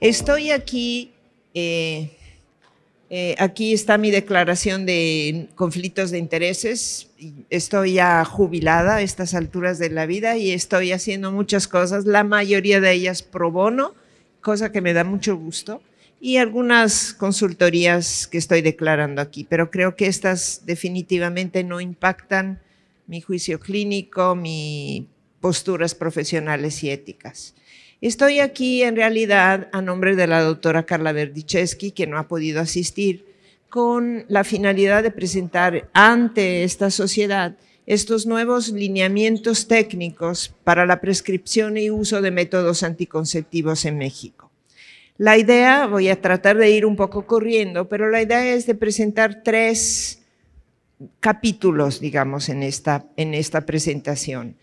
Estoy aquí eh, eh, aquí está mi declaración de conflictos de intereses. Estoy ya jubilada a estas alturas de la vida y estoy haciendo muchas cosas, la mayoría de ellas pro bono, cosa que me da mucho gusto, y algunas consultorías que estoy declarando aquí, pero creo que estas definitivamente no impactan mi juicio clínico, mis posturas profesionales y éticas. Estoy aquí en realidad a nombre de la doctora Carla Verdicheschi, que no ha podido asistir, con la finalidad de presentar ante esta sociedad estos nuevos lineamientos técnicos para la prescripción y uso de métodos anticonceptivos en México. La idea, voy a tratar de ir un poco corriendo, pero la idea es de presentar tres capítulos, digamos, en esta, en esta presentación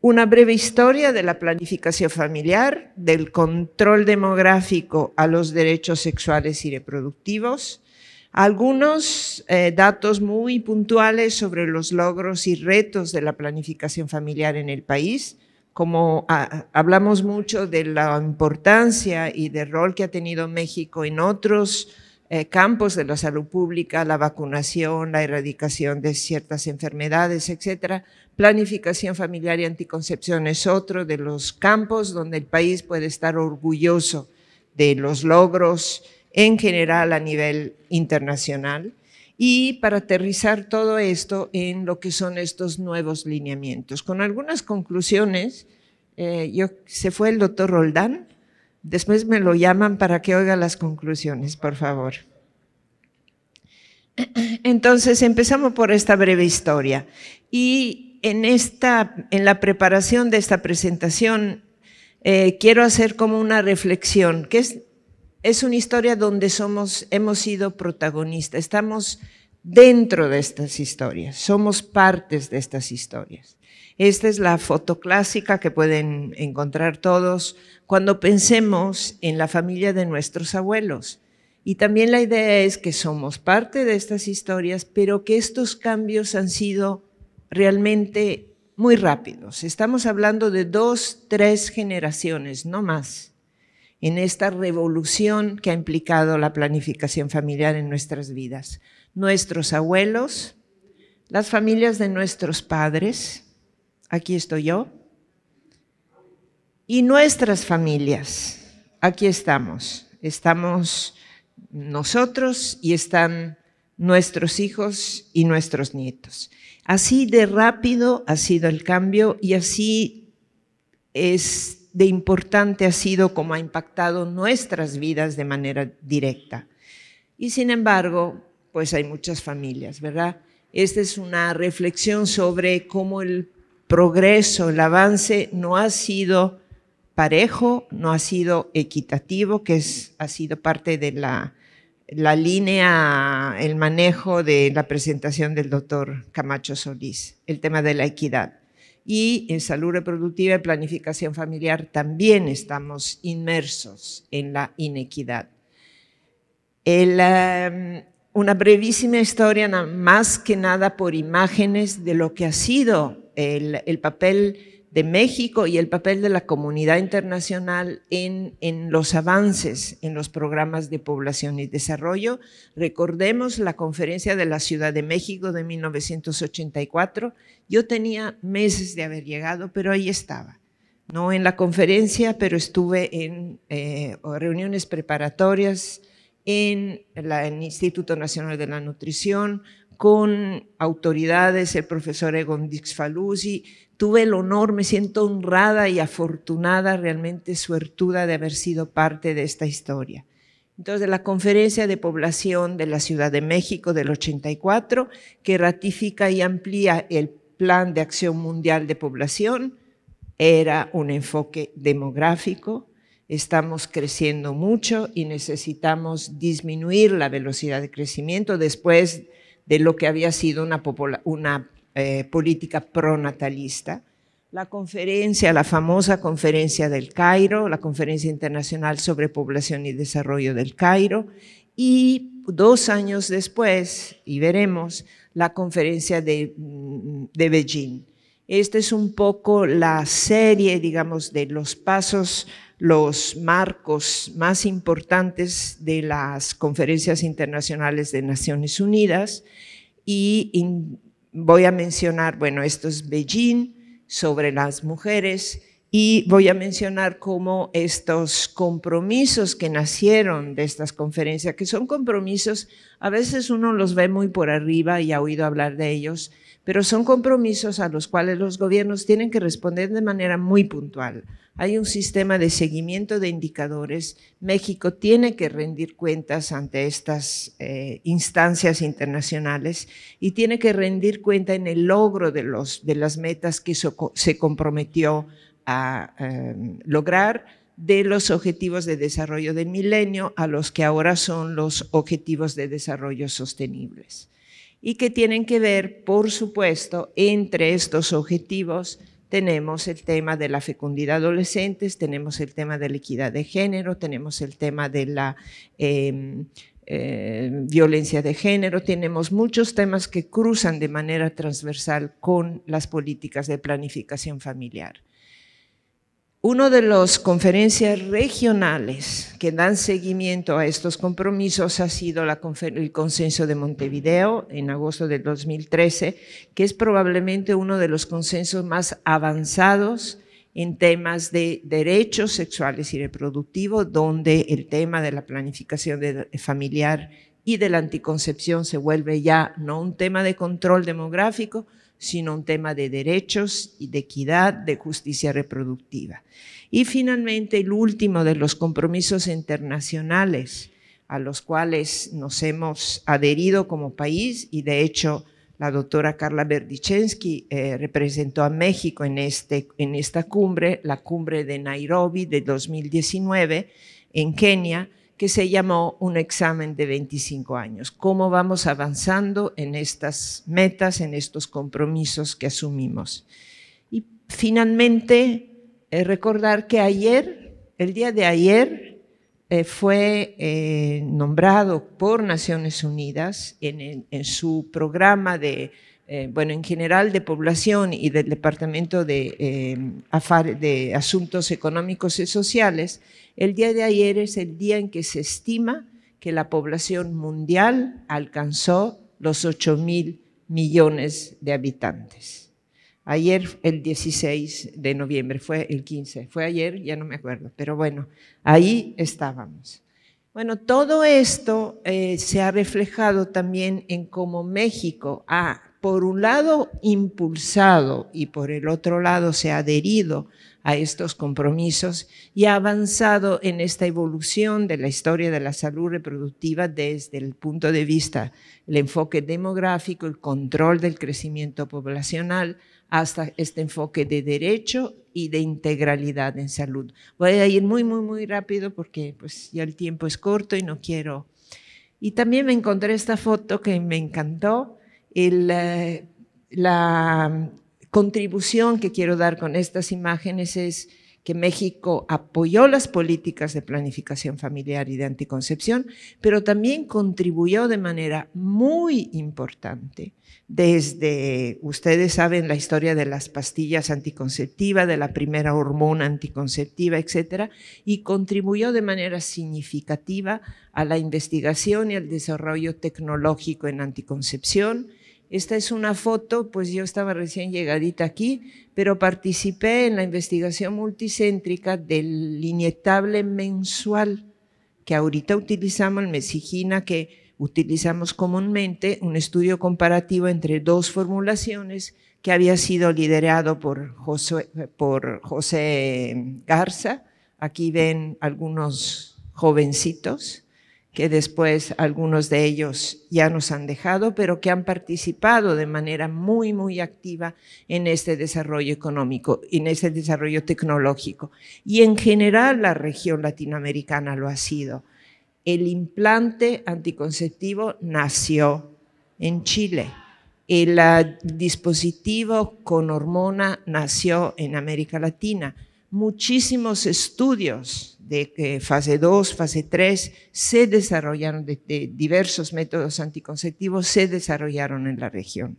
una breve historia de la planificación familiar, del control demográfico a los derechos sexuales y reproductivos, algunos eh, datos muy puntuales sobre los logros y retos de la planificación familiar en el país, como ah, hablamos mucho de la importancia y del rol que ha tenido México en otros eh, campos de la salud pública, la vacunación, la erradicación de ciertas enfermedades, etcétera. Planificación familiar y anticoncepción es otro de los campos donde el país puede estar orgulloso de los logros en general a nivel internacional y para aterrizar todo esto en lo que son estos nuevos lineamientos. Con algunas conclusiones, eh, yo, se fue el doctor Roldán, Después me lo llaman para que oiga las conclusiones, por favor. Entonces empezamos por esta breve historia y en esta, en la preparación de esta presentación eh, quiero hacer como una reflexión que es, es una historia donde somos hemos sido protagonistas, estamos dentro de estas historias, somos partes de estas historias. Esta es la foto clásica que pueden encontrar todos cuando pensemos en la familia de nuestros abuelos. Y también la idea es que somos parte de estas historias, pero que estos cambios han sido realmente muy rápidos. Estamos hablando de dos, tres generaciones, no más, en esta revolución que ha implicado la planificación familiar en nuestras vidas. Nuestros abuelos, las familias de nuestros padres, aquí estoy yo, y nuestras familias, aquí estamos, estamos nosotros y están nuestros hijos y nuestros nietos. Así de rápido ha sido el cambio y así es de importante ha sido como ha impactado nuestras vidas de manera directa. Y sin embargo, pues hay muchas familias, ¿verdad? Esta es una reflexión sobre cómo el progreso, el avance no ha sido parejo, no ha sido equitativo, que es, ha sido parte de la, la línea, el manejo de la presentación del doctor Camacho Solís, el tema de la equidad. Y en salud reproductiva y planificación familiar también estamos inmersos en la inequidad. Em, una brevísima historia, más que nada por imágenes de lo que ha sido el, papel de México y el papel de la comunidad internacional en, los avances en los programas de población y desarrollo. Recordemos la conferencia de la Ciudad de México de 1984. Yo tenía meses de haber llegado, pero ahí estaba. No en la conferencia, pero estuve en eh, reuniones preparatorias en el Instituto Nacional de la Nutrición, con autoridades, el profesor Egon Dixfalusi. Tuve el honor, me siento honrada y afortunada, realmente suertuda de haber sido parte de esta historia. Entonces, la Conferencia de Población de la Ciudad de México del 84, que ratifica y amplía el Plan de Acción Mundial de Población, era un enfoque demográfico. Estamos creciendo mucho y necesitamos disminuir la velocidad de crecimiento. Después de lo que había sido una, eh, política pronatalista. La conferencia, la famosa conferencia del Cairo, la Conferencia Internacional sobre Población y Desarrollo del Cairo, y dos años después, y veremos, la conferencia de, mm, de Beijing. Esta es un poco la serie, digamos, de los pasos los marcos más importantes de las conferencias internacionales de Naciones Unidas y voy a mencionar, bueno, esto es Beijing sobre las mujeres y voy a mencionar cómo estos compromisos que nacieron de estas conferencias, que son compromisos, a veces uno los ve muy por arriba y ha oído hablar de ellos, pero son compromisos a los cuales los gobiernos tienen que responder de manera muy puntual. Hay un sistema de seguimiento de indicadores. México tiene que rendir cuentas ante estas eh, instancias internacionales y tiene que rendir cuenta en el logro de, las metas que se comprometió a em, lograr de los objetivos de desarrollo del milenio a los que ahora son los objetivos de desarrollo sostenibles y que tienen que ver, por supuesto, entre estos objetivos tenemos el tema de la fecundidad adolescentes, tenemos el tema de la equidad de género, tenemos el tema de la em, eh, violencia de género, tenemos muchos temas que cruzan de manera transversal con las políticas de planificación familiar. Uno de las conferencias regionales que dan seguimiento a estos compromisos ha sido el consenso de Montevideo en agosto del 2013, que es probablemente uno de los consensos más avanzados en temas de derechos sexuales y reproductivos, donde el tema de la planificación familiar y de la anticoncepción se vuelve ya no un tema de control demográfico, sino un tema de derechos y de equidad, de justicia reproductiva. Y finalmente, el último de los compromisos internacionales a los cuales nos hemos adherido como país y de hecho la doctora Carla Berdichensky eh, representó a México en, este, en esta cumbre, la cumbre de Nairobi de 2019 en Kenia, que se llamó un examen de 25 años. ¿Cómo vamos avanzando en estas metas, en estos compromisos que asumimos? Y finalmente, eh, recordar que ayer, el día de ayer, eh, fue eh, nombrado por Naciones Unidas en, su programa de bueno, en general de población y del Departamento de Asuntos Económicos y Sociales, el día de ayer es el día en que se estima que la población mundial alcanzó los 8 mil millones de habitantes. Ayer, el 16 de noviembre, fue el 15, fue ayer, ya no me acuerdo, pero bueno, ahí estábamos. Bueno, todo esto eh, se ha reflejado también en cómo México ha, por un lado, impulsado y por el otro lado se ha adherido a estos compromisos y ha avanzado en esta evolución de la historia de la salud reproductiva desde el punto de vista el enfoque demográfico, el control del crecimiento poblacional, hasta este enfoque de derecho y de integralidad en salud. Voy a ir muy, muy, muy rápido porque pues, ya el tiempo es corto y no quiero... Y también me encontré esta foto que me encantó, el, eh, la contribución que quiero dar con estas imágenes es que México apoyó las políticas de planificación familiar y de anticoncepción, pero también contribuyó de manera muy importante desde, ustedes saben la historia de las pastillas anticonceptivas, de la primera hormona anticonceptiva, etcétera, y contribuyó de manera significativa a la investigación y al desarrollo tecnológico en anticoncepción, esta es una foto, pues yo estaba recién llegadita aquí, pero participé en la investigación multicéntrica del inyectable mensual que ahorita utilizamos, el mesigina que utilizamos comúnmente, un estudio comparativo entre dos formulaciones que había sido liderado por José, por José Garza. Aquí ven algunos jovencitos que después algunos de ellos ya nos han dejado, pero que han participado de manera muy, muy activa en este desarrollo económico, en este desarrollo tecnológico. Y en general la región latinoamericana lo ha sido. El implante anticonceptivo nació en Chile. El ah, dispositivo con hormona nació en América Latina. Muchísimos estudios de eh, fase 2, fase 3, se desarrollaron de, diversos métodos anticonceptivos, se desarrollaron en la región.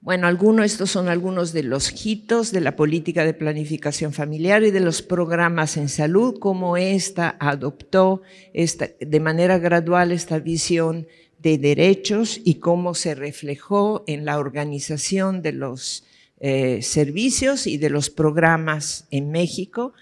Bueno, algunos, estos son algunos de los hitos de la política de planificación familiar y de los programas en salud, como esta adoptó de manera gradual esta visión de derechos y cómo se reflejó en la organización de los eh, servicios y de los programas en México,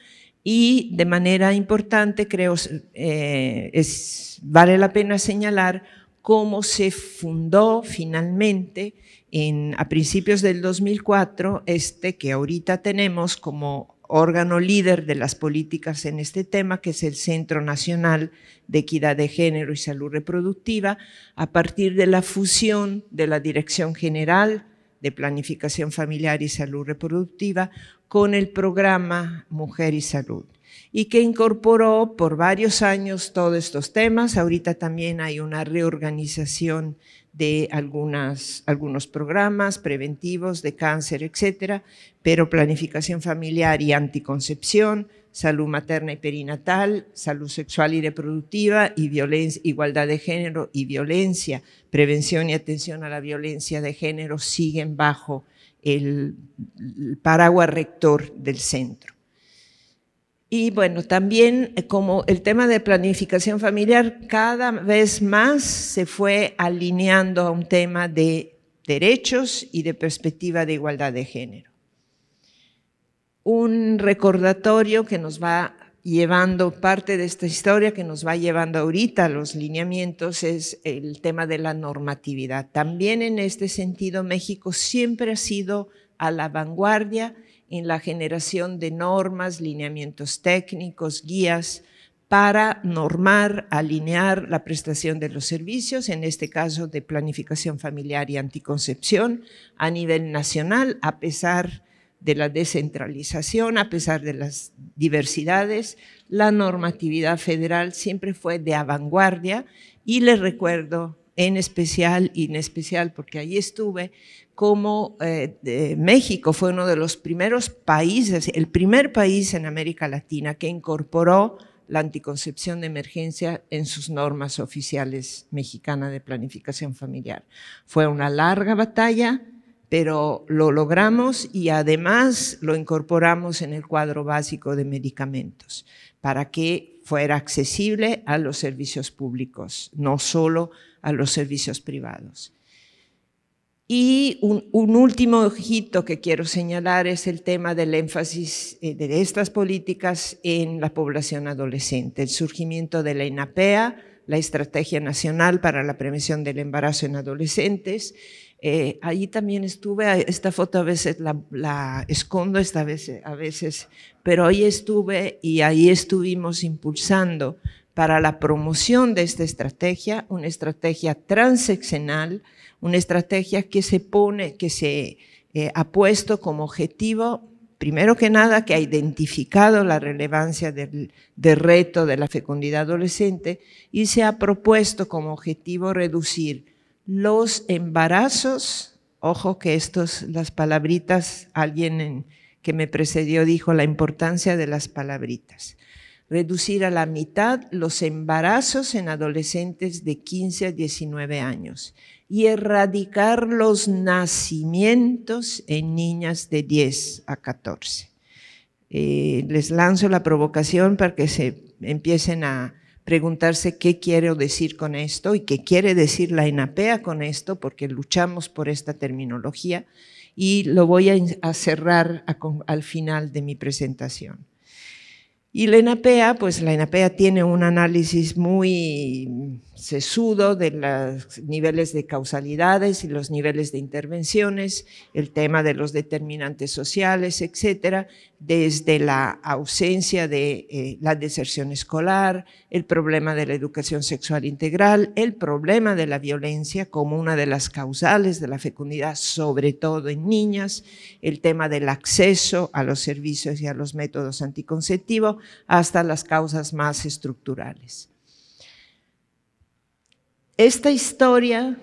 y de manera importante, creo, eh, es, vale la pena señalar cómo se fundó finalmente en, a principios del 2004 este que ahorita tenemos como órgano líder de las políticas en este tema, que es el Centro Nacional de Equidad de Género y Salud Reproductiva, a partir de la fusión de la Dirección General de Planificación Familiar y Salud Reproductiva con el programa Mujer y Salud y que incorporó por varios años todos estos temas. Ahorita también hay una reorganización de algunas, algunos programas preventivos de cáncer, etcétera, pero planificación familiar y anticoncepción, salud materna y perinatal, salud sexual y reproductiva, y violencia, igualdad de género y violencia, prevención y atención a la violencia de género siguen bajo el paraguas rector del centro. Y bueno, también eh, como el tema de planificación familiar cada vez más se fue alineando a un tema de derechos y de perspectiva de igualdad de género un recordatorio que nos va llevando parte de esta historia que nos va llevando ahorita a los lineamientos es el tema de la normatividad. También en este sentido México siempre ha sido a la vanguardia en la generación de normas, lineamientos técnicos, guías para normar, alinear la prestación de los servicios, en este caso de planificación familiar y anticoncepción, a nivel nacional, a pesar de de la descentralización, a pesar de las diversidades, la normatividad federal siempre fue de vanguardia y les recuerdo en especial, y en especial porque allí estuve, como eh, México fue uno de los primeros países, el primer país en América Latina que incorporó la anticoncepción de emergencia en sus normas oficiales mexicanas de planificación familiar. Fue una larga batalla, pero lo logramos y además lo incorporamos en el cuadro básico de medicamentos para que fuera accesible a los servicios públicos, no solo a los servicios privados. Y un, último ojito que quiero señalar es el tema del énfasis eh, de estas políticas en la población adolescente, el surgimiento de la INAPEA, la Estrategia Nacional para la Prevención del Embarazo en Adolescentes, eh, ahí también estuve, esta foto a veces la, escondo, esta vez, a veces, pero ahí estuve y ahí estuvimos impulsando para la promoción de esta estrategia, una estrategia transeccional, una estrategia que se pone, que se eh, ha puesto como objetivo, primero que nada, que ha identificado la relevancia del, del reto de la fecundidad adolescente y se ha propuesto como objetivo reducir los embarazos, ojo que estos, las palabritas, alguien que me precedió dijo la importancia de las palabritas. Reducir a la mitad los embarazos en adolescentes de 15 a 19 años y erradicar los nacimientos en niñas de 10 a 14. Eh, les lanzo la provocación para que se empiecen a, preguntarse qué quiero decir con esto y qué quiere decir la ENAPEA con esto, porque luchamos por esta terminología y lo voy a, cerrar al final de mi presentación. Y la ENAPEA, pues la ENAPEA tiene un análisis muy sesudo de los niveles de causalidades y los niveles de intervenciones, el tema de los determinantes sociales, etcétera, desde la ausencia de eh, la deserción escolar, el problema de la educación sexual integral, el problema de la violencia como una de las causales de la fecundidad, sobre todo en niñas, el tema del acceso a los servicios y a los métodos anticonceptivos, hasta las causas más estructurales. Esta historia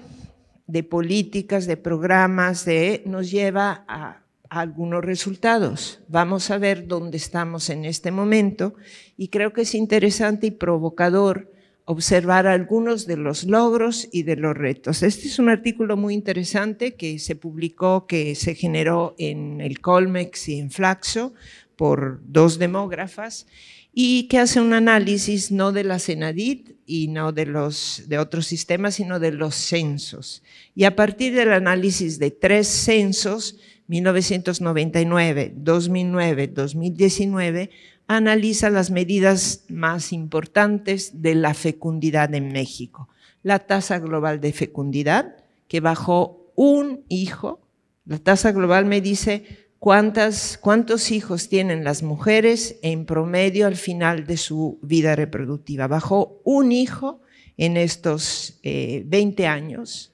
de políticas, de programas, de, nos lleva a, algunos resultados. Vamos a ver dónde estamos en este momento y creo que es interesante y provocador observar algunos de los logros y de los retos. Este es un artículo muy interesante que se publicó, que se generó en el Colmex y en Flaxo por dos demógrafas y que hace un análisis no de la CENADIT, y no de, los, de otros sistemas, sino de los censos. Y a partir del análisis de tres censos, 1999, 2009, 2019, analiza las medidas más importantes de la fecundidad en México. La tasa global de fecundidad, que bajó un hijo. La tasa global me dice cuántas, cuántos hijos tienen las mujeres en promedio al final de su vida reproductiva. Bajó un hijo en estos 20 eh, años,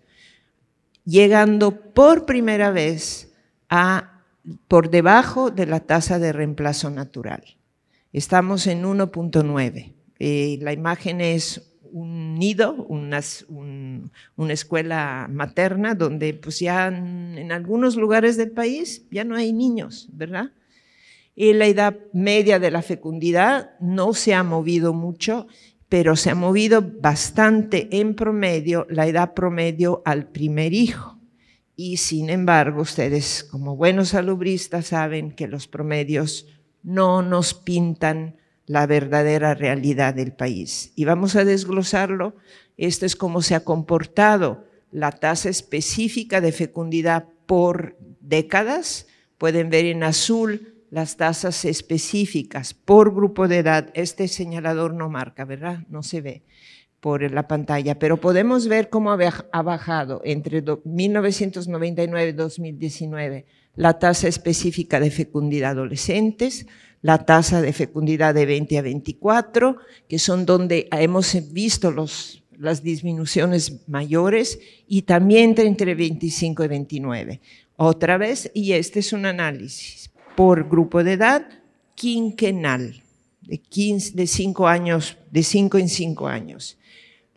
llegando por primera vez a por debajo de la tasa de reemplazo natural. Estamos en 1.9. Eh, la imagen es un nido, una escuela materna donde pues ya en, algunos lugares del país ya no hay niños, ¿verdad? Y la edad media de la fecundidad no se ha movido mucho, pero se ha movido bastante en promedio la edad promedio al primer hijo. Y sin embargo, ustedes como buenos salubristas saben que los promedios no nos pintan la verdadera realidad del país. Y vamos a desglosarlo. Esto es cómo se ha comportado la tasa específica de fecundidad por décadas. Pueden ver en azul las tasas específicas por grupo de edad. Este señalador no marca, ¿verdad? No se ve por la pantalla, pero podemos ver cómo ha bajado entre 1999 y 2019 la tasa específica de fecundidad adolescentes, la tasa de fecundidad de 20 a 24, que son donde hemos visto los, las disminuciones mayores, y también entre 25 y 29. Otra vez, y este es un análisis por grupo de edad quinquenal, de, de, años, de 5 en 5 años.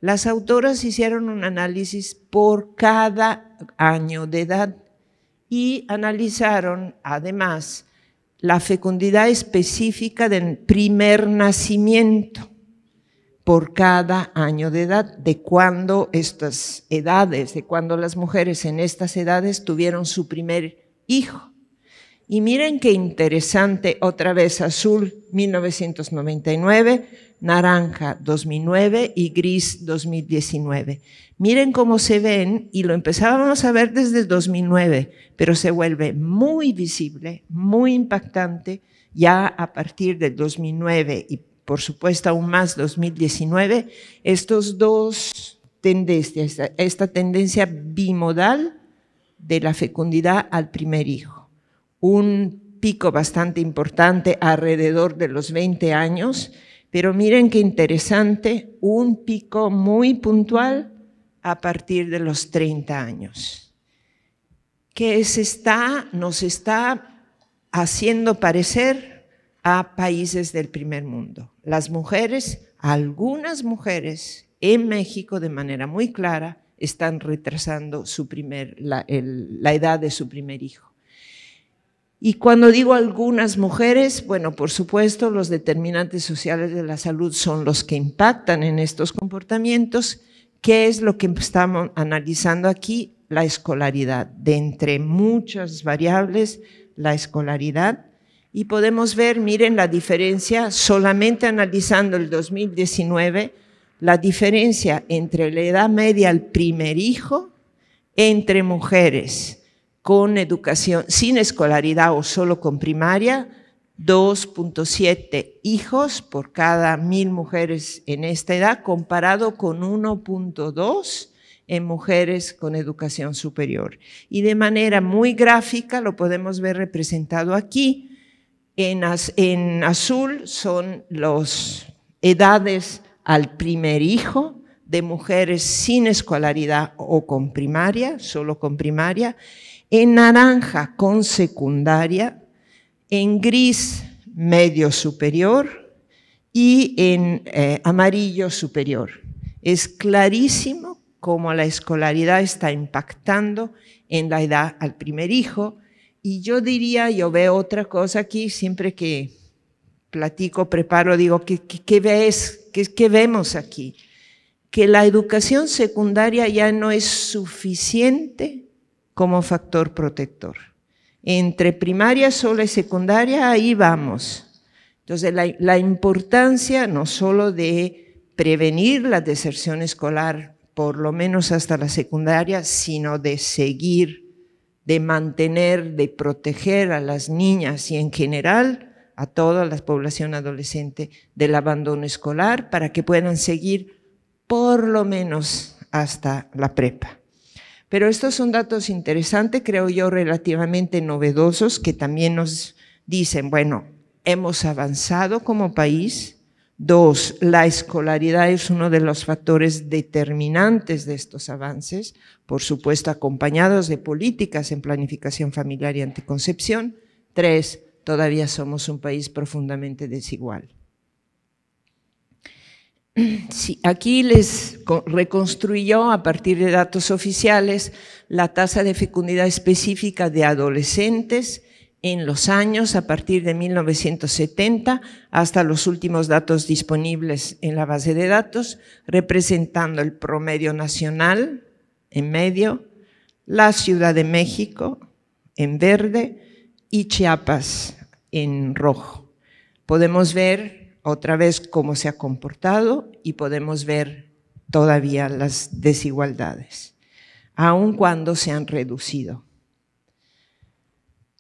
Las autoras hicieron un análisis por cada año de edad y analizaron además la fecundidad específica del primer nacimiento por cada año de edad, de cuando estas edades, de cuando las mujeres en estas edades tuvieron su primer hijo. Y miren qué interesante, otra vez azul, 1999, naranja 2009 y gris 2019. Miren cómo se ven y lo empezábamos a ver desde 2009, pero se vuelve muy visible, muy impactante ya a partir del 2009 y por supuesto aún más 2019, estos dos tendencias, esta, esta tendencia bimodal de la fecundidad al primer hijo. Un pico bastante importante alrededor de los 20 años pero miren qué interesante, un pico muy puntual a partir de los 30 años, que está, nos está haciendo parecer a países del primer mundo. Las mujeres, algunas mujeres en México de manera muy clara, están retrasando su primer, la edad de su primer hijo. Y cuando digo algunas mujeres, bueno, por supuesto, los determinantes sociales de la salud son los que impactan en estos comportamientos. ¿Qué es lo que estamos analizando aquí? La escolaridad. De entre muchas variables, la escolaridad. Y podemos ver, miren la diferencia, solamente analizando el 2019, la diferencia entre la edad media al primer hijo entre mujeres educación sin escolaridad o solo con primaria, 2.7 hijos por cada mil mujeres en esta edad, comparado con 1.2 en mujeres con educación superior. Y de manera muy gráfica lo podemos ver representado aquí. En, en azul son las edades al primer hijo de mujeres sin escolaridad o con primaria, solo con primaria, en naranja con secundaria, en gris medio superior y en eh, amarillo superior. Es clarísimo cómo la escolaridad está impactando en la edad al primer hijo. Y yo diría, yo veo otra cosa aquí, siempre que platico, preparo, digo, ¿qué, ves? ¿Qué vemos aquí? Que la educación secundaria ya no es suficiente como factor protector. Entre primaria, sola y secundaria, ahí vamos. Entonces, la, importancia no solo de prevenir la deserción escolar, por lo menos hasta la secundaria, sino de seguir de mantener, de proteger a las niñas y en general a toda la población adolescente del abandono escolar para que puedan seguir por lo menos hasta la prepa. Pero estos son datos interesantes, creo yo, relativamente novedosos, que también nos dicen, bueno, hemos avanzado como país. Dos, la escolaridad es uno de los factores determinantes de estos avances, por supuesto acompañados de políticas en planificación familiar y anticoncepción. Tres, todavía somos un país profundamente desigual aquí les reconstruyó a partir de datos oficiales la tasa de fecundidad específica de adolescentes en los años a partir de 1970 hasta los últimos datos disponibles en la base de datos, representando el promedio nacional en medio, la Ciudad de México en verde y Chiapas en rojo. Podemos ver otra vez cómo se ha comportado y podemos ver todavía las desigualdades, aun cuando se han reducido.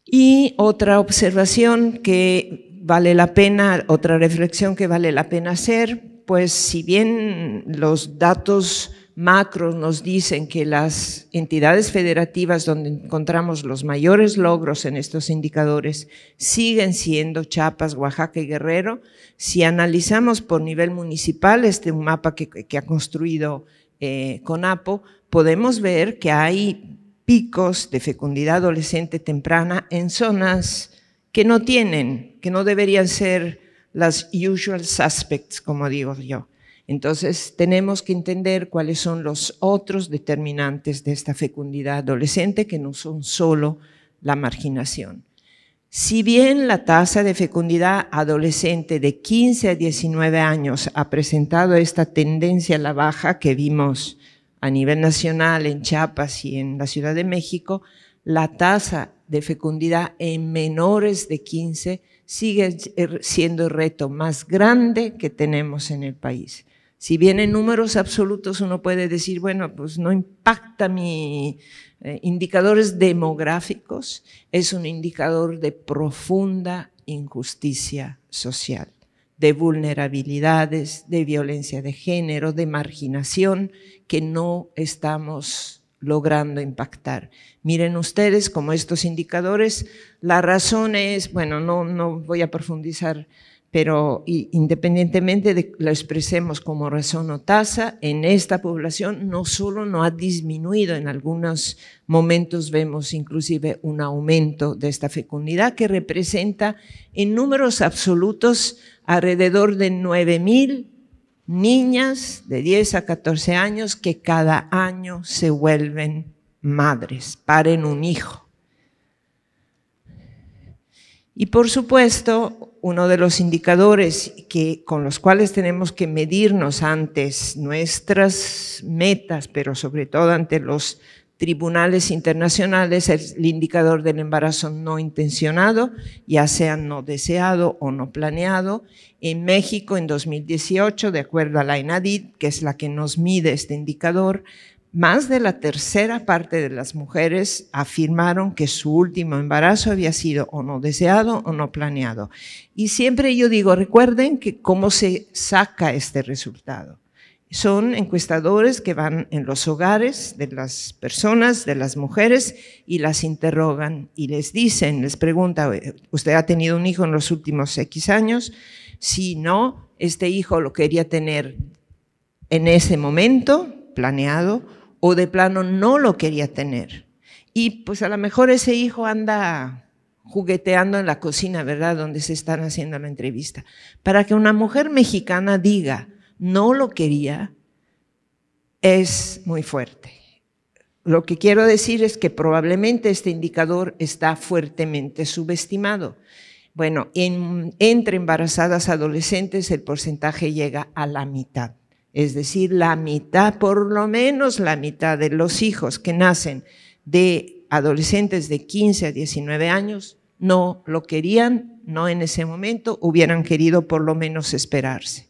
Y otra observación que vale la pena, otra reflexión que vale la pena hacer, pues si bien los datos macros nos dicen que las entidades federativas donde encontramos los mayores logros en estos indicadores siguen siendo Chiapas, Oaxaca y Guerrero. Si analizamos por nivel municipal este mapa que, ha construido eh, CONAPO, podemos ver que hay picos de fecundidad adolescente temprana en zonas que no tienen, que no deberían ser las usual suspects, como digo yo. Entonces, tenemos que entender cuáles son los otros determinantes de esta fecundidad adolescente que no son solo la marginación. Si bien la tasa de fecundidad adolescente de 15 a 19 años ha presentado esta tendencia a la baja que vimos a nivel nacional en Chiapas y en la Ciudad de México, la tasa de fecundidad en menores de 15 sigue siendo el reto más grande que tenemos en el país. Si bien en números absolutos uno puede decir, bueno, pues no impacta mi eh, indicadores demográficos, es un indicador de profunda injusticia social, de vulnerabilidades, de violencia de género, de marginación que no estamos logrando impactar. Miren ustedes como estos indicadores, la razón es, bueno, no, no voy a profundizar pero independientemente de lo expresemos como razón o tasa, en esta población no solo no ha disminuido, en algunos momentos vemos inclusive un aumento de esta fecundidad que representa en números absolutos alrededor de 9.000 niñas de 10 a 14 años que cada año se vuelven madres, paren un hijo. Y por supuesto, uno de los indicadores que, con los cuales tenemos que medirnos antes nuestras metas, pero sobre todo ante los tribunales internacionales, es el indicador del embarazo no intencionado, ya sea no deseado o no planeado. En México, en 2018, de acuerdo a la INADID, que es la que nos mide este indicador, más de la tercera parte de las mujeres afirmaron que su último embarazo había sido o no deseado o no planeado. Y siempre yo digo, recuerden que cómo se saca este resultado. Son encuestadores que van en los hogares de las personas, de las mujeres, y las interrogan y les dicen, les pregunta, ¿usted ha tenido un hijo en los últimos X años? Si no, este hijo lo quería tener en ese momento planeado o de plano no lo quería tener. Y pues a lo mejor ese hijo anda jugueteando en la cocina, ¿verdad? Donde se están haciendo la entrevista. Para que una mujer mexicana diga, no lo quería, es muy fuerte. Lo que quiero decir es que probablemente este indicador está fuertemente subestimado. Bueno, entre embarazadas adolescentes el porcentaje llega a la mitad es decir, la mitad, por lo menos la mitad de los hijos que nacen de adolescentes de 15 a 19 años no lo querían, no en ese momento, hubieran querido por lo menos esperarse.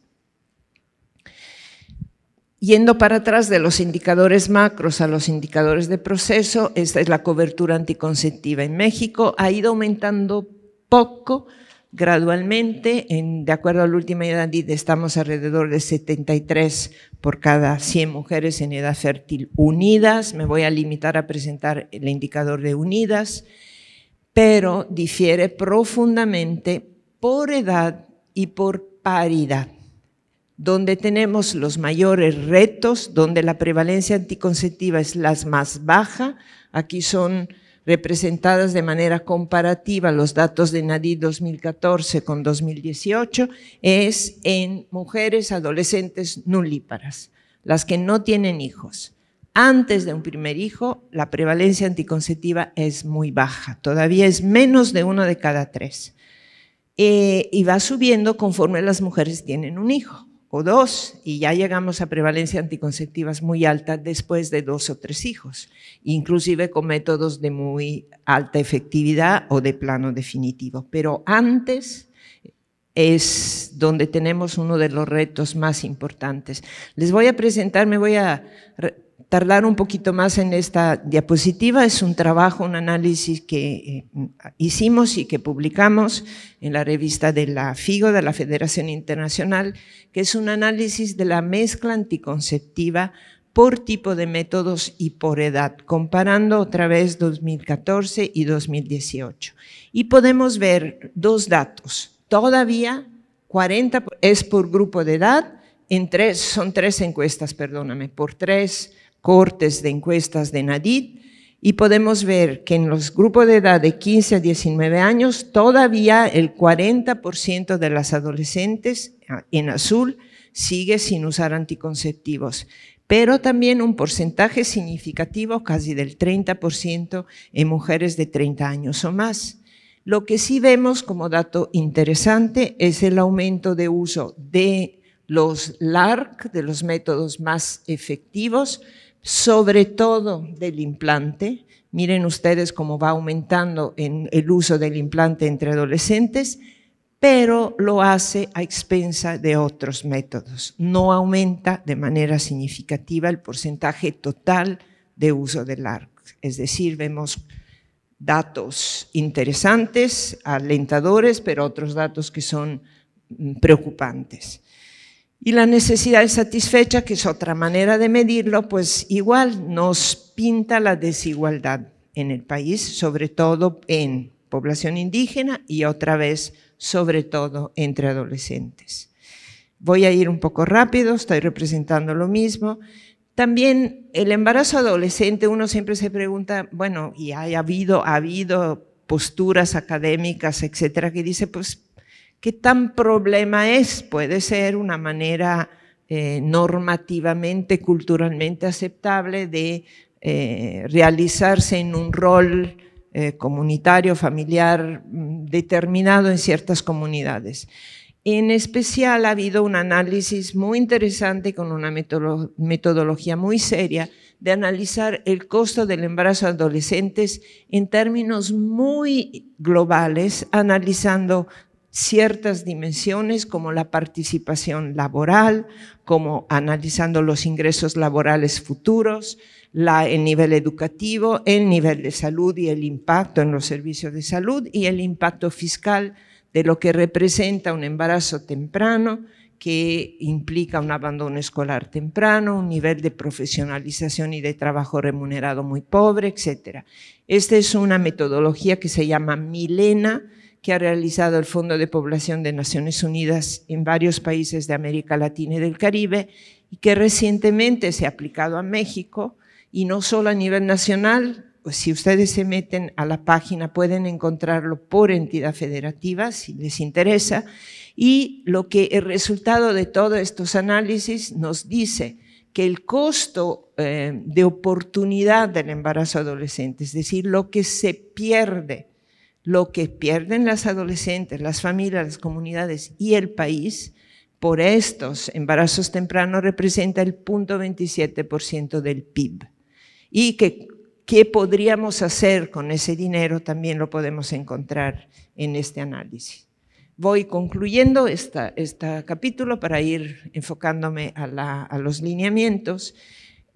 Yendo para atrás de los indicadores macros a los indicadores de proceso, esta es la cobertura anticonceptiva en México, ha ido aumentando poco, gradualmente, en, de acuerdo a la última edad estamos alrededor de 73 por cada 100 mujeres en edad fértil unidas. Me voy a limitar a presentar el indicador de unidas, pero difiere profundamente por edad y por paridad donde tenemos los mayores retos, donde la prevalencia anticonceptiva es la más baja. Aquí son representadas de manera comparativa los datos de NADI 2014 con 2018 es en mujeres adolescentes nulíparas, las que no tienen hijos. Antes de un primer hijo, la prevalencia anticonceptiva es muy baja, todavía es menos de uno de cada tres. Eh, y va subiendo conforme las mujeres tienen un hijo o dos, y ya llegamos a prevalencia anticonceptivas muy alta después de dos o tres hijos, inclusive con métodos de muy alta efectividad o de plano definitivo. Pero antes es donde tenemos uno de los retos más importantes. Les voy a presentar, me voy a tardar un poquito más en esta diapositiva. Es un trabajo, un análisis que eh, hicimos y que publicamos en la revista de la FIGO, de la Federación Internacional, que es un análisis de la mezcla anticonceptiva por tipo de métodos y por edad, comparando otra vez 2014 y 2018. Y podemos ver dos datos. Todavía 40 es por grupo de edad, en tres, son tres encuestas, perdóname, por tres cortes de encuestas de Nadid y podemos ver que en los grupos de edad de 15 a 19 años todavía el 40% de las adolescentes ah, en azul sigue sin usar anticonceptivos, pero también un porcentaje significativo, casi del 30%, en mujeres de 30 años o más. Lo que sí vemos como dato interesante es el aumento de uso de los LARC, de los métodos más efectivos, sobre todo del implante. Miren ustedes cómo va aumentando el uso del implante entre adolescentes, pero lo hace a expensa de otros métodos. No aumenta de manera significativa el porcentaje total de uso del ARC. Es decir, vemos datos interesantes, alentadores, pero otros datos que son mm, preocupantes. Y la necesidad es satisfecha, que es otra manera de medirlo, pues igual nos pinta la desigualdad en el país, sobre todo en población indígena y otra vez, sobre todo entre adolescentes. Voy a ir un poco rápido, estoy representando lo mismo. También el embarazo adolescente, uno siempre se pregunta, bueno, y ha habido, ha habido posturas académicas, etcétera, que dice, pues ¿Qué tan problema es? Puede ser una manera eh, normativamente, culturalmente aceptable de eh, realizarse en un rol eh, comunitario, familiar, mm, determinado en ciertas comunidades. En especial ha habido un análisis muy interesante con una metodología muy seria de analizar el costo del embarazo a adolescentes en términos muy globales, analizando ciertas dimensiones como la participación laboral, como analizando los ingresos laborales futuros, el nivel educativo, el nivel de salud y el impacto en los servicios de salud y el impacto fiscal de lo que representa un embarazo temprano, que implica un abandono escolar temprano, un nivel de profesionalización y de trabajo remunerado muy pobre, etc. Esta es una metodología que se llama Milena, que ha realizado el Fondo de Población de Naciones Unidas en varios países de América Latina y del Caribe y que recientemente se ha aplicado a México y no solo a nivel nacional, pues si ustedes se meten a la página pueden encontrarlo por entidad federativa si les interesa y lo que el resultado de todos estos análisis nos dice que el costo eh, de oportunidad del embarazo adolescente, es decir, lo que se pierde lo que pierden las adolescentes, las familias, las comunidades y el país por estos embarazos tempranos representa el 0.27% del PIB. Y qué podríamos hacer con ese dinero también lo podemos encontrar en este análisis. Voy concluyendo este capítulo para ir enfocándome a los lineamientos.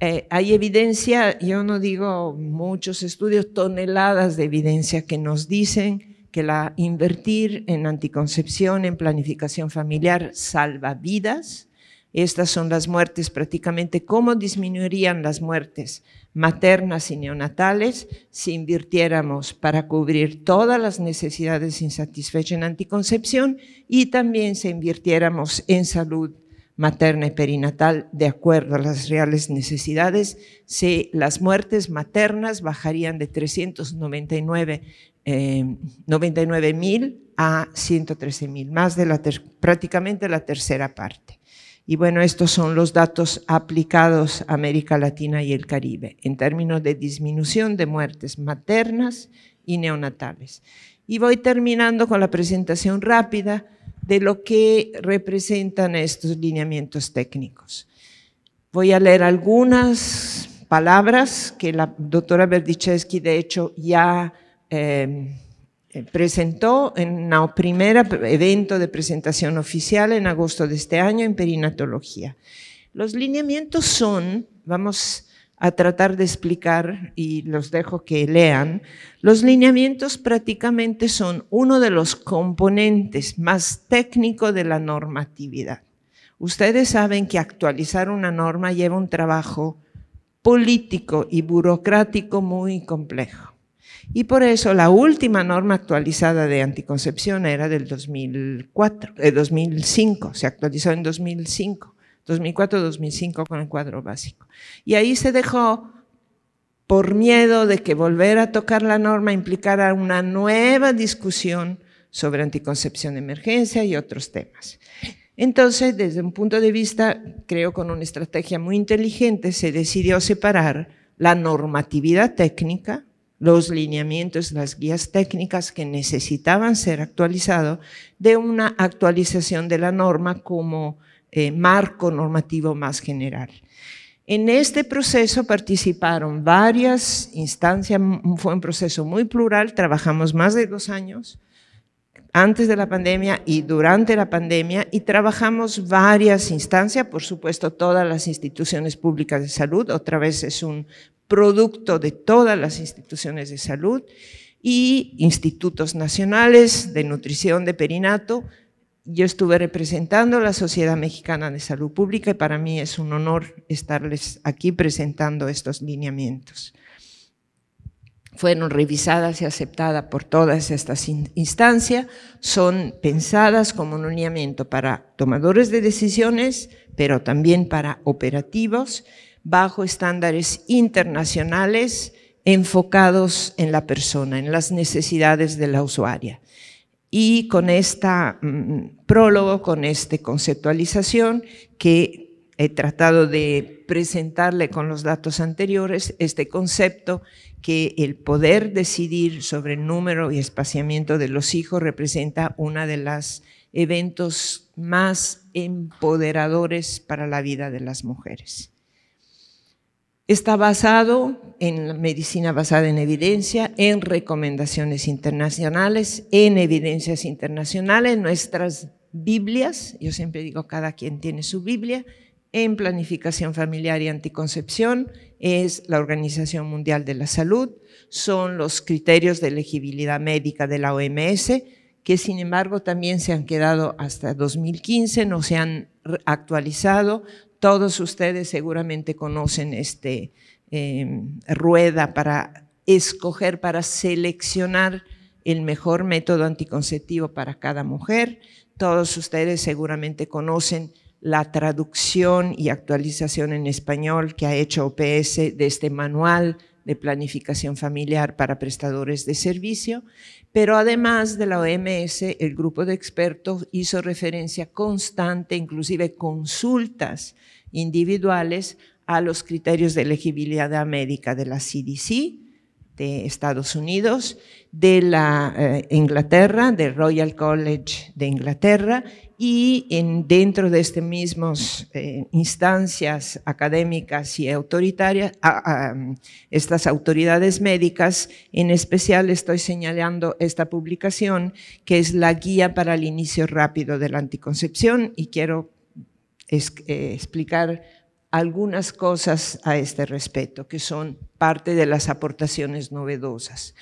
Eh, hay evidencia, yo no digo muchos estudios, toneladas de evidencia que nos dicen que la invertir en anticoncepción, en planificación familiar, salva vidas. Estas son las muertes prácticamente. ¿Cómo disminuirían las muertes maternas y neonatales si invirtiéramos para cubrir todas las necesidades insatisfechas en anticoncepción y también si invirtiéramos en salud materna y perinatal de acuerdo a las reales necesidades, si las muertes maternas bajarían de 399 eh, a 113.000, más de prácticamente la tercera parte. Y bueno, estos son los datos aplicados a América Latina y el Caribe en términos de disminución de muertes maternas y neonatales. Y voy terminando con la presentación rápida de lo que representan estos lineamientos técnicos. Voy a leer algunas palabras que la doctora Berdichevsky, de hecho, ya em, eh, presentó en la primer evento de presentación oficial en agosto de este año en perinatología. Los lineamientos son, vamos a tratar de explicar, y los dejo que lean, los lineamientos prácticamente son uno de los componentes más técnico de la normatividad. Ustedes saben que actualizar una norma lleva un trabajo político y burocrático muy complejo. Y por eso la última norma actualizada de anticoncepción era del 2004, 2005, eh, se actualizó en 2005. 2004-2005 con el cuadro básico. Y ahí se dejó por miedo de que volver a tocar la norma implicara una nueva discusión sobre anticoncepción de emergencia y otros temas. Entonces, desde un punto de vista, creo con una estrategia muy inteligente, se decidió separar la normatividad técnica, los lineamientos, las guías técnicas que necesitaban ser actualizados, de una actualización de la norma como eh, marco normativo más general. En este proceso participaron varias instancias, fue un proceso muy plural, trabajamos más de dos años antes de la pandemia y durante la pandemia y trabajamos varias instancias, por supuesto todas las instituciones públicas de salud, otra vez es un producto de todas las instituciones de salud y institutos nacionales de nutrición de perinato, yo estuve representando la Sociedad Mexicana de Salud Pública y para mí es un honor estarles aquí presentando estos lineamientos. Fueron revisadas y aceptadas por todas estas instancias, son pensadas como un lineamiento para tomadores de decisiones, pero también para operativos, bajo estándares internacionales enfocados en la persona, en las necesidades de la usuaria y con este prólogo, con esta conceptualización que he tratado de presentarle con los datos anteriores, este concepto que el poder decidir sobre el número y espaciamiento de los hijos representa uno de los eventos más empoderadores para la vida de las mujeres. Está basado en la medicina basada en evidencia, en recomendaciones internacionales, en evidencias internacionales, en nuestras Biblias, yo siempre digo cada quien tiene su Biblia, en planificación familiar y anticoncepción, es la Organización Mundial de la Salud, son los criterios de elegibilidad médica de la OMS, que sin embargo también se han quedado hasta 2015, no se han actualizado, todos ustedes seguramente conocen este em, rueda para escoger, para seleccionar el mejor método anticonceptivo para cada mujer. Todos ustedes seguramente conocen la traducción y actualización en español que ha hecho OPS de este manual de planificación familiar para prestadores de servicio pero además de la OMS, el grupo de expertos hizo referencia constante, inclusive consultas individuales, a los criterios de elegibilidad médica de la CDC de Estados Unidos, de la eh, Inglaterra, del Royal College de Inglaterra y dentro de estas mismas eh, instancias académicas y autoritarias, a, estas autoridades médicas, en especial estoy señalando esta publicación que es la guía para el inicio rápido de la anticoncepción y quiero eh, explicar algunas cosas a este respecto, que son parte de las aportaciones novedosas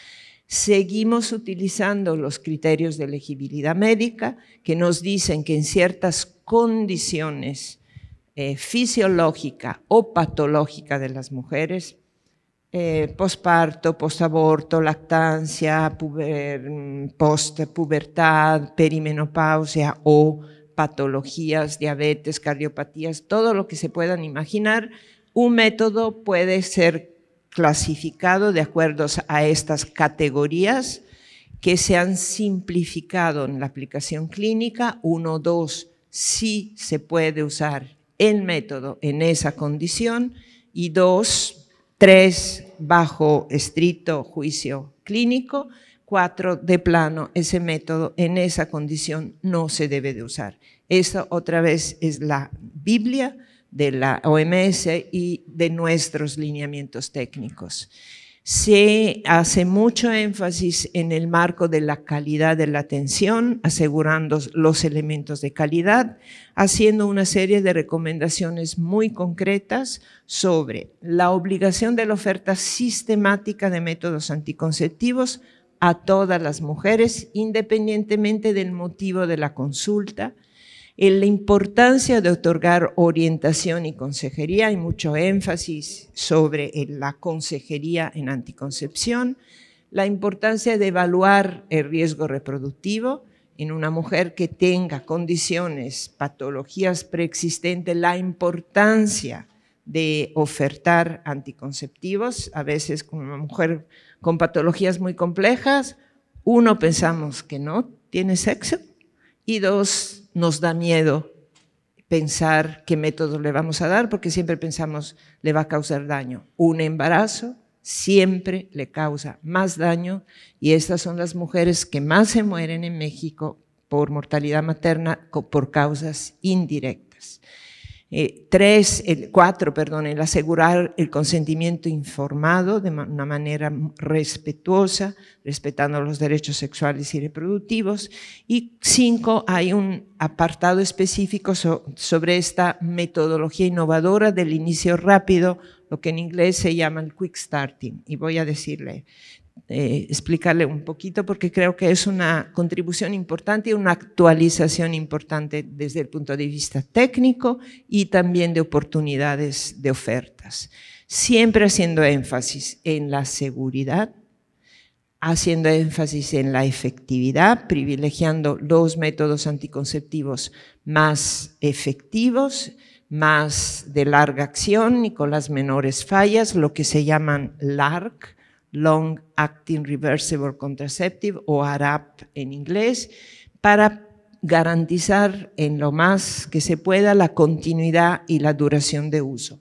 seguimos utilizando los criterios de elegibilidad médica que nos dicen que en ciertas condiciones eh, fisiológica o patológica de las mujeres, eh, posparto, postaborto, lactancia, postpubertad, perimenopausia o patologías, diabetes, cardiopatías, todo lo que se puedan imaginar, un método puede ser clasificado de acuerdo a estas categorías que se han simplificado en la aplicación clínica. Uno, dos, sí se puede usar el método en esa condición. Y dos, tres, bajo estricto juicio clínico. Cuatro, de plano, ese método en esa condición no se debe de usar. Esa otra vez es la Biblia de la OMS y de nuestros lineamientos técnicos. Se hace mucho énfasis en el marco de la calidad de la atención, asegurando los elementos de calidad, haciendo una serie de recomendaciones muy concretas sobre la obligación de la oferta sistemática de métodos anticonceptivos a todas las mujeres, independientemente del motivo de la consulta, en la importancia de otorgar orientación y consejería. Hay mucho énfasis sobre eh, la consejería en anticoncepción, la importancia de evaluar el riesgo reproductivo en una mujer que tenga condiciones, patologías preexistentes, la importancia de ofertar anticonceptivos, a veces con una mujer con patologías muy complejas, uno pensamos que no tiene sexo y dos nos da miedo pensar qué método le vamos a dar porque siempre pensamos le va a causar daño. Un embarazo siempre le causa más daño y estas son las mujeres que más se mueren en México por mortalidad materna por causas indirectas. Eh, tres, el, cuatro, perdón, el asegurar el consentimiento informado de una manera respetuosa, respetando los derechos sexuales y reproductivos. Y cinco, hay un apartado específico sobre esta metodología innovadora del inicio rápido, lo que en inglés se llama el quick starting. Y voy a decirle eh, explicarle un poquito porque creo que es una contribución importante y una actualización importante desde el punto de vista técnico y también de oportunidades de ofertas. Siempre haciendo énfasis en la seguridad, haciendo énfasis en la efectividad, privilegiando los métodos anticonceptivos más efectivos, más de larga acción y con las menores fallas, lo que se llaman LARC, Long Acting Reversible Contraceptive o ARAP en inglés, para garantizar en lo más que se pueda la continuidad y la duración de uso.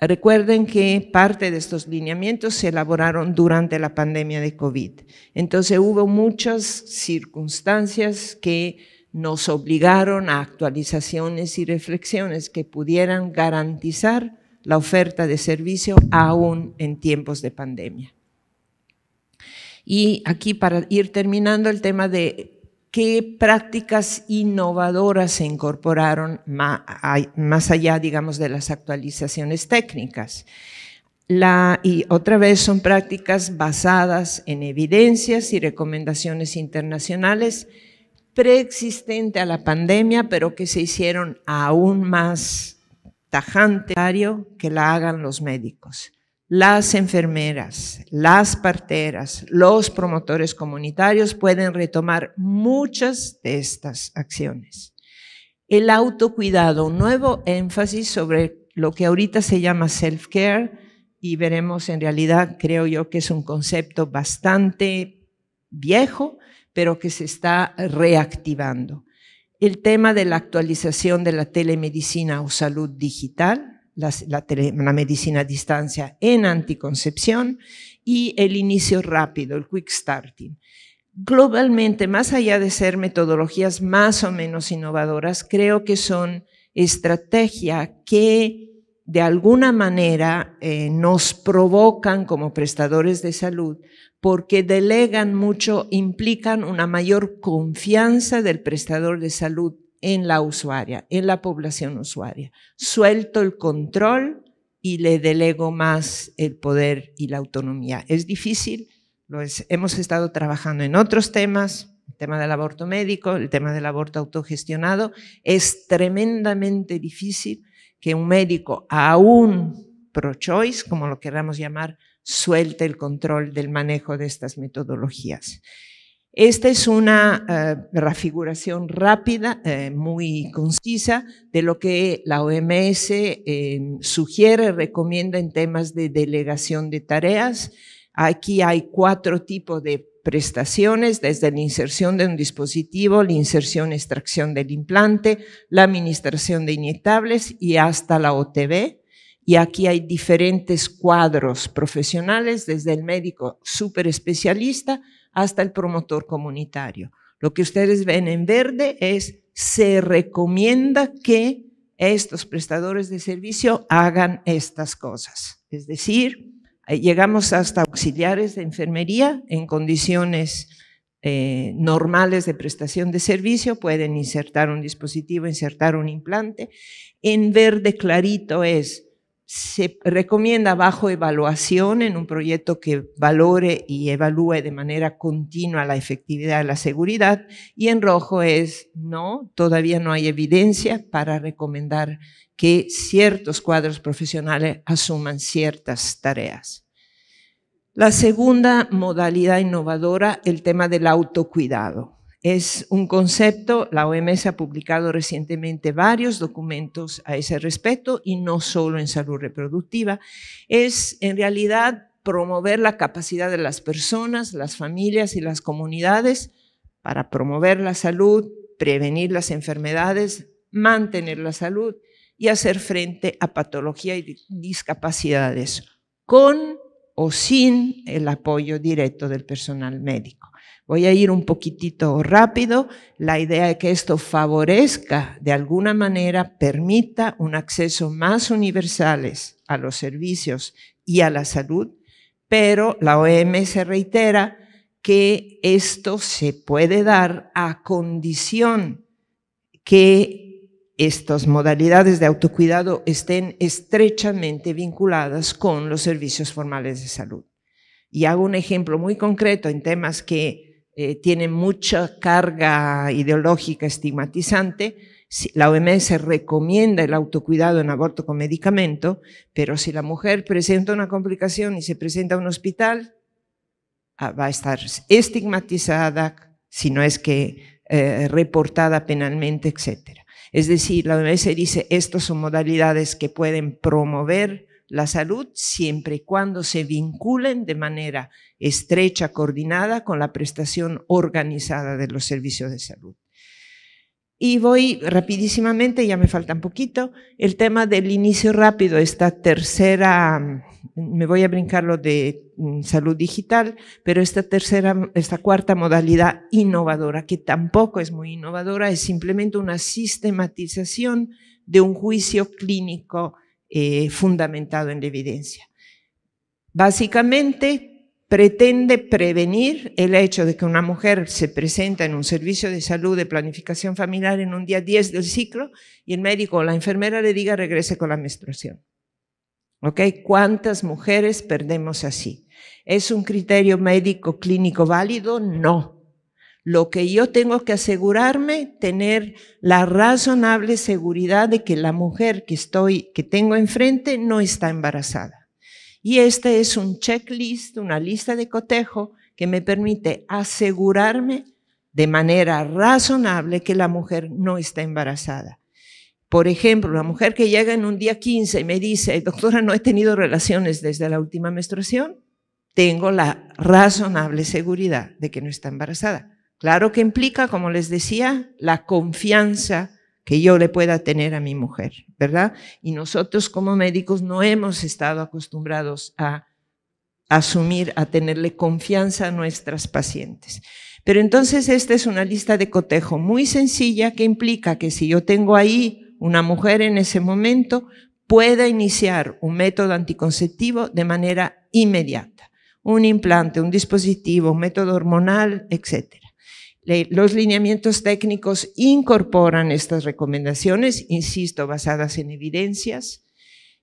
Recuerden que parte de estos lineamientos se elaboraron durante la pandemia de COVID. Entonces hubo muchas circunstancias que nos obligaron a actualizaciones y reflexiones que pudieran garantizar la oferta de servicio aún en tiempos de pandemia. Y aquí para ir terminando el tema de qué prácticas innovadoras se incorporaron más allá, digamos, de las actualizaciones técnicas. y otra vez son prácticas basadas en evidencias y recomendaciones internacionales preexistente a la pandemia, pero que se hicieron aún más tajante que la hagan los médicos. Las enfermeras, las parteras, los promotores comunitarios pueden retomar muchas de estas acciones. El autocuidado, un nuevo énfasis sobre lo que ahorita se llama self-care y veremos en realidad, creo yo que es un concepto bastante viejo, pero que se está reactivando. El tema de la actualización de la telemedicina o salud digital, la, medicina a distancia en anticoncepción y el inicio rápido, el quick starting. Globalmente, más allá de ser metodologías más o menos innovadoras, creo que son estrategias que de alguna manera eh, nos provocan como prestadores de salud porque delegan mucho, implican una mayor confianza del prestador de salud en la usuaria, en la población usuaria. Suelto el control y le delego más el poder y la autonomía. Es difícil, hemos estado trabajando en otros temas, el tema del aborto médico, el tema del aborto autogestionado. Es tremendamente difícil que un médico, aún pro-choice, como lo queramos llamar, suelte el control del manejo de estas metodologías. Esta es una eh, refiguración rápida, eh, muy concisa, de lo que la OMS eh, sugiere, recomienda en temas de delegación de tareas. Aquí hay cuatro tipos de prestaciones, desde la inserción de un dispositivo, la inserción, extracción del implante, la administración de inyectables y hasta la OTB. Y aquí hay diferentes cuadros profesionales, desde el médico superespecialista, especialista hasta el promotor comunitario. Lo que ustedes ven en verde es se recomienda que estos prestadores de servicio hagan estas cosas. Es decir, eh, llegamos hasta auxiliares de enfermería en condiciones eh, normales de prestación de servicio, pueden insertar un dispositivo, insertar un implante. En verde clarito es se recomienda bajo evaluación en un proyecto que valore y evalúe de manera continua la efectividad de la seguridad y en rojo es no, todavía no hay evidencia para recomendar que ciertos cuadros profesionales asuman ciertas tareas. La segunda modalidad innovadora, el tema del autocuidado. Es un concepto, la OMS ha publicado recientemente varios documentos a ese respecto y no solo en salud reproductiva. Es en realidad promover la capacidad de las personas, las familias y las comunidades para promover la salud, prevenir las enfermedades, mantener la salud y hacer frente a patología y discapacidades con o sin el apoyo directo del personal médico. Voy a ir un poquitito rápido. La idea es que esto favorezca, de alguna manera, permita un acceso más universal a los servicios y a la salud, pero la OMS reitera que esto se puede dar a condición que estas modalidades de autocuidado estén estrechamente vinculadas con los servicios formales de salud. Y hago un ejemplo muy concreto en temas que eh, tiene mucha carga ideológica estigmatizante. La OMS recomienda el autocuidado en aborto con medicamento, pero si la mujer presenta una complicación y se presenta a un hospital, ah, va a estar estigmatizada, si no es que eh, reportada penalmente, etc. Es decir, la OMS dice, estas son modalidades que pueden promover la salud siempre y cuando se vinculen de manera estrecha, coordinada con la prestación organizada de los servicios de salud. Y voy rapidísimamente, ya me falta un poquito, el tema del inicio rápido, esta tercera, me voy a brincar lo de mm, salud digital, pero esta tercera, esta cuarta modalidad innovadora, que tampoco es muy innovadora, es simplemente una sistematización de un juicio clínico eh, fundamentado en la evidencia. Básicamente, pretende prevenir el hecho de que una mujer se presenta en un servicio de salud de planificación familiar en un día 10 del ciclo y el médico o la enfermera le diga regrese con la menstruación. ¿Ok? ¿Cuántas mujeres perdemos así? ¿Es un criterio médico clínico válido? No. Lo que yo tengo que asegurarme, tener la razonable seguridad de que la mujer que estoy, que tengo enfrente, no está embarazada. Y este es un checklist, una lista de cotejo que me permite asegurarme de manera razonable que la mujer no está embarazada. Por ejemplo, la mujer que llega en un día 15 y me dice, doctora, no he tenido relaciones desde la última menstruación, tengo la razonable seguridad de que no está embarazada. Claro que implica, como les decía, la confianza que yo le pueda tener a mi mujer, ¿verdad? Y nosotros como médicos no hemos estado acostumbrados a asumir, a tenerle confianza a nuestras pacientes. Pero entonces esta es una lista de cotejo muy sencilla que implica que si yo tengo ahí una mujer en ese momento, pueda iniciar un método anticonceptivo de manera inmediata, un implante, un dispositivo, un método hormonal, etcétera. Los lineamientos técnicos incorporan estas recomendaciones, insisto, basadas en evidencias.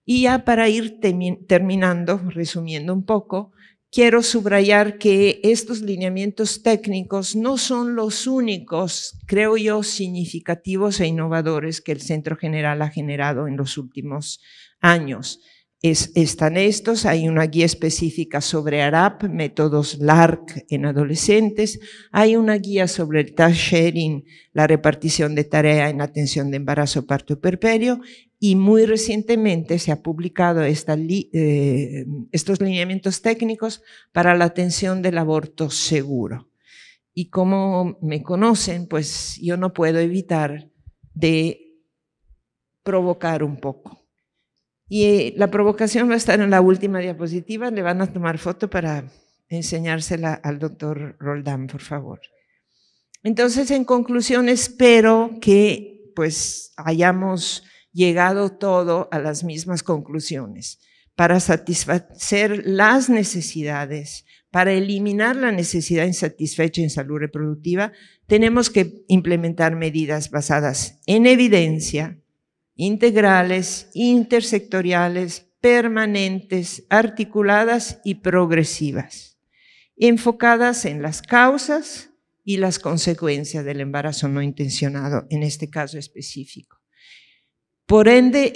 Y ya para ir terminando, resumiendo un poco, quiero subrayar que estos lineamientos técnicos no son los únicos, creo yo, significativos e innovadores que el Centro General ha generado en los últimos años están estos. Hay una guía específica sobre ARAP, métodos LARC en adolescentes. Hay una guía sobre el task sharing, la repartición de tarea en atención de embarazo, parto y perperio. Y muy recientemente se ha publicado eh, estos lineamientos técnicos para la atención del aborto seguro. Y como me conocen, pues yo no puedo evitar de provocar un poco y la provocación va a estar en la última diapositiva. Le van a tomar foto para enseñársela al doctor Roldán, por favor. Entonces, en conclusión, espero que pues hayamos llegado todo a las mismas conclusiones para satisfacer las necesidades, para eliminar la necesidad insatisfecha en salud reproductiva, tenemos que implementar medidas basadas en evidencia, integrales, intersectoriales, permanentes, articuladas y progresivas, enfocadas en las causas y las consecuencias del embarazo no intencionado en este caso específico. Por ende,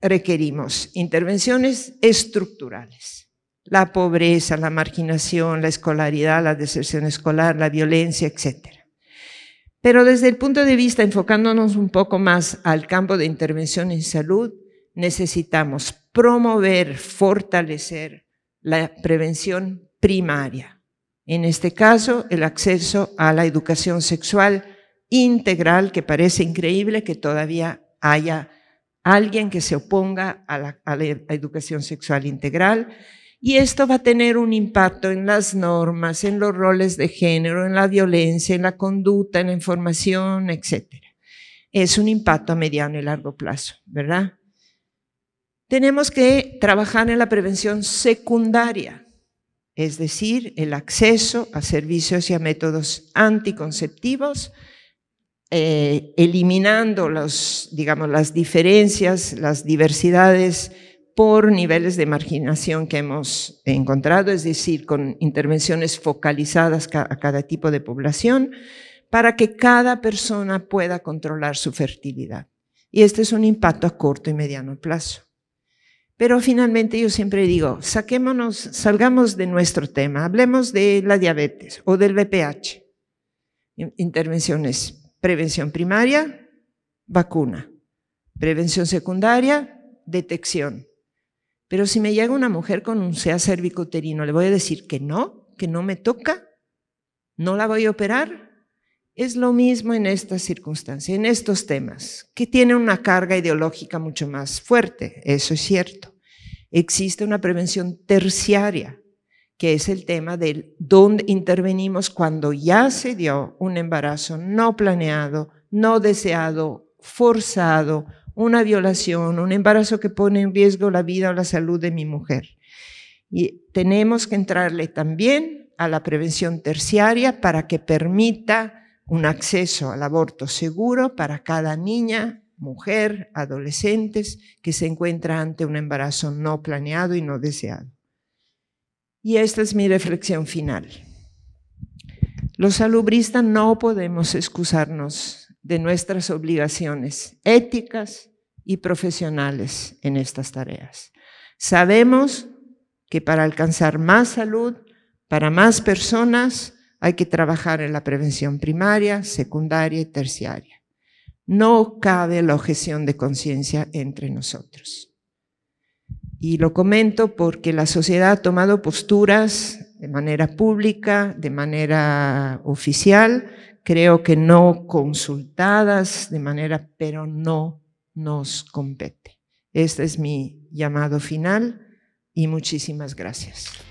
requerimos intervenciones estructurales la pobreza, la marginación, la escolaridad, la deserción escolar, la violencia, etc. Pero desde el punto de vista, enfocándonos un poco más al campo de intervención en salud, necesitamos promover, fortalecer la prevención primaria. En este caso, el acceso a la educación sexual integral, que parece increíble que todavía haya alguien que se oponga a la, educación sexual integral y esto va a tener un impacto en las normas, en los roles de género, en la violencia, en la conducta, en la información, etc. Es un impacto a mediano y largo plazo, ¿verdad? Tenemos que trabajar en la prevención secundaria, es decir, el acceso a servicios y a métodos anticonceptivos, eh, eliminando los, digamos, las diferencias, las diversidades, por niveles de marginación que hemos encontrado, es decir, con intervenciones focalizadas a cada tipo de población, para que cada persona pueda controlar su fertilidad. Y este es un impacto a corto y mediano plazo. Pero finalmente yo siempre digo, saquémonos, salgamos de nuestro tema, hablemos de la diabetes o del VPH. Intervenciones, prevención primaria, vacuna, prevención secundaria, detección, pero si me llega una mujer con un sea uterino, le voy a decir que no, que no me toca, no la voy a operar. Es lo mismo en estas circunstancias, en estos temas, que tiene una carga ideológica mucho más fuerte, eso es cierto. Existe una prevención terciaria, que es el tema del dónde intervenimos cuando ya se dio un embarazo no planeado, no deseado, forzado una violación, un embarazo que pone en riesgo la vida o la salud de mi mujer. Y tenemos que entrarle también a la prevención terciaria para que permita un acceso al aborto seguro para cada niña, mujer, adolescentes que se encuentra ante un embarazo no planeado y no deseado. Y esta es mi reflexión final. Los salubristas no podemos excusarnos de nuestras obligaciones éticas y profesionales en estas tareas. Sabemos que para alcanzar más salud, para más personas, hay que trabajar en la prevención primaria, secundaria y terciaria. No cabe la objeción de conciencia entre nosotros. Y lo comento porque la sociedad ha tomado posturas de manera pública, de manera oficial, creo que no consultadas de manera, pero no nos compete. Este es mi llamado final y muchísimas gracias.